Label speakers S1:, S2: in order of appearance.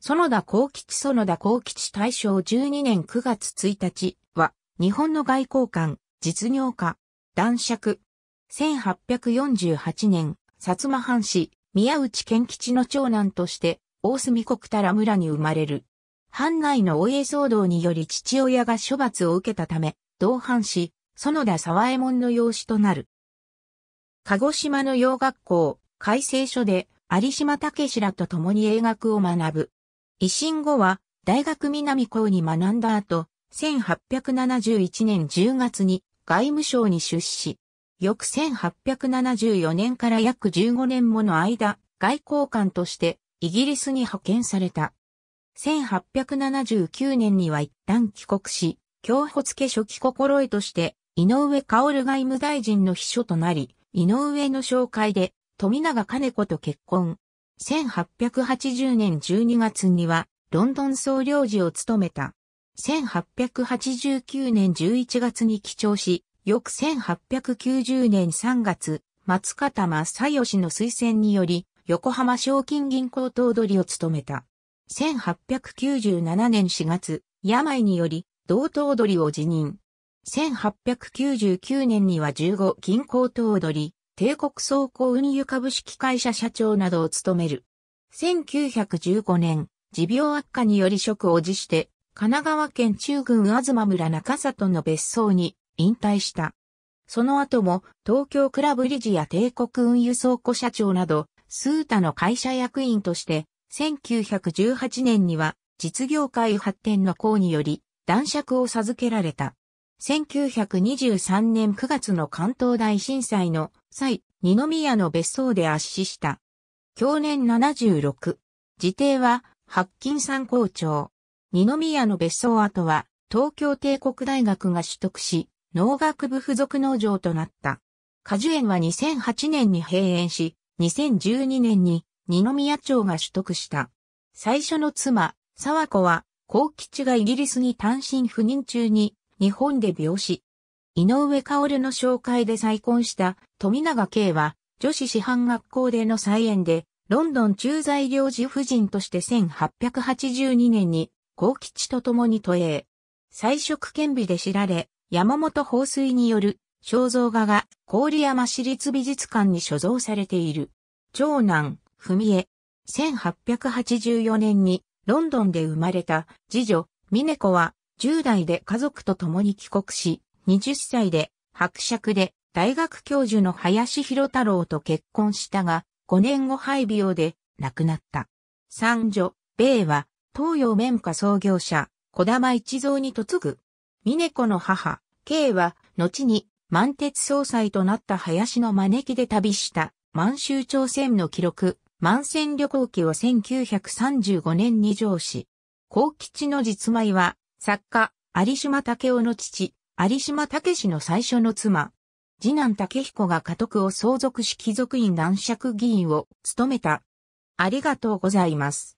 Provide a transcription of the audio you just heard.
S1: 園田幸吉園田幸吉大正12年9月1日は、日本の外交官、実業家、男爵。1848年、薩摩藩士、宮内健吉の長男として、大隅国太良村に生まれる。藩内のお家騒動により父親が処罰を受けたため、同藩士、園田沢右衛門の養子となる。鹿児島の洋学校、改正書で、有島武らと共に英学を学ぶ。維新後は大学南校に学んだ後、1871年10月に外務省に出資。翌1874年から約15年もの間、外交官としてイギリスに派遣された。1879年には一旦帰国し、京保付初期心得として井上薫外務大臣の秘書となり、井上の紹介で富永金子と結婚。1880年12月にはロンドン総領事を務めた。1889年11月に帰朝し、翌1890年3月、松方正義の推薦により、横浜賞金銀行頭取を務めた。1897年4月、病により、同頭取を辞任。1899年には15銀行頭取、帝国倉庫運輸株式会社社長などを務める。1915年、持病悪化により職を辞して、神奈川県中郡東村中里の別荘に引退した。その後も東京クラブ理事や帝国運輸倉庫社長など、数多の会社役員として、1918年には実業界発展の功により、男爵を授けられた。1923年9月の関東大震災の際、二宮の別荘で圧死した。去年76。自邸は、白金山校長。二宮の別荘跡は、東京帝国大学が取得し、農学部附属農場となった。果樹園は2008年に閉園し、2012年に二宮町が取得した。最初の妻、沢子は、幸吉がイギリスに単身赴任中に日本で病死。井上薫の紹介で再婚した富永啓は女子師範学校での再演でロンドン駐在領事夫人として1882年に高吉と共に都営。彩色兼備で知られ、山本放水による肖像画が郡山市立美術館に所蔵されている。長男、文江。1884年にロンドンで生まれた次女、峰子は10代で家族と共に帰国し、20歳で伯爵で大学教授の林博太郎と結婚したが、5年後廃病で亡くなった。三女、米は東洋綿花創業者、小玉一蔵に嫁ぐ。峰子の母、慶は、後に満鉄総裁となった林の招きで旅した満州朝鮮の記録、満戦旅行記を1935年に上司。高吉の実米は作家、有島武雄の父、有島武氏の最初の妻。次男武彦が家督を相続し貴族院男爵議員を務めた。ありがとうございます。